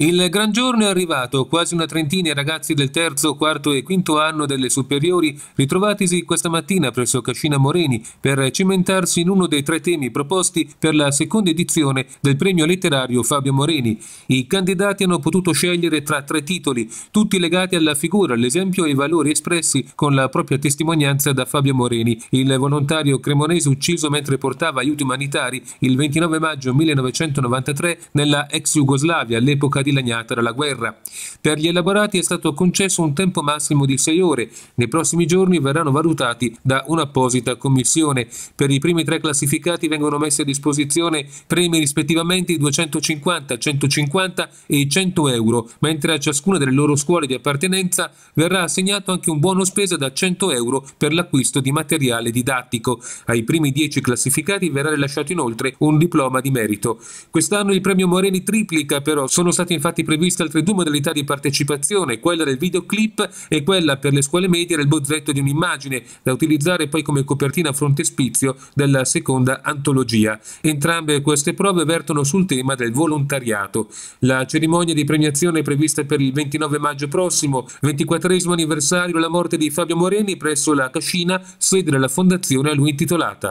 Il gran giorno è arrivato, quasi una trentina i ragazzi del terzo, quarto e quinto anno delle superiori ritrovatisi questa mattina presso Cascina Moreni per cimentarsi in uno dei tre temi proposti per la seconda edizione del premio letterario Fabio Moreni. I candidati hanno potuto scegliere tra tre titoli, tutti legati alla figura, all'esempio e ai valori espressi con la propria testimonianza da Fabio Moreni, il volontario cremonese ucciso mentre portava aiuti umanitari il 29 maggio 1993 nella ex Jugoslavia all'epoca di dilaniata dalla guerra. Per gli elaborati è stato concesso un tempo massimo di 6 ore. Nei prossimi giorni verranno valutati da un'apposita commissione. Per i primi tre classificati vengono messi a disposizione premi rispettivamente di 250, 150 e 100 euro, mentre a ciascuna delle loro scuole di appartenenza verrà assegnato anche un buono spesa da 100 euro per l'acquisto di materiale didattico. Ai primi 10 classificati verrà rilasciato inoltre un diploma di merito. Quest'anno il premio Moreni triplica però, sono stati infatti previste altre due modalità di partecipazione, quella del videoclip e quella per le scuole medie del bozzetto di un'immagine da utilizzare poi come copertina a frontespizio della seconda antologia. Entrambe queste prove vertono sul tema del volontariato. La cerimonia di premiazione è prevista per il 29 maggio prossimo, 24 anniversario della morte di Fabio Moreni presso la Cascina, sede della fondazione a lui intitolata.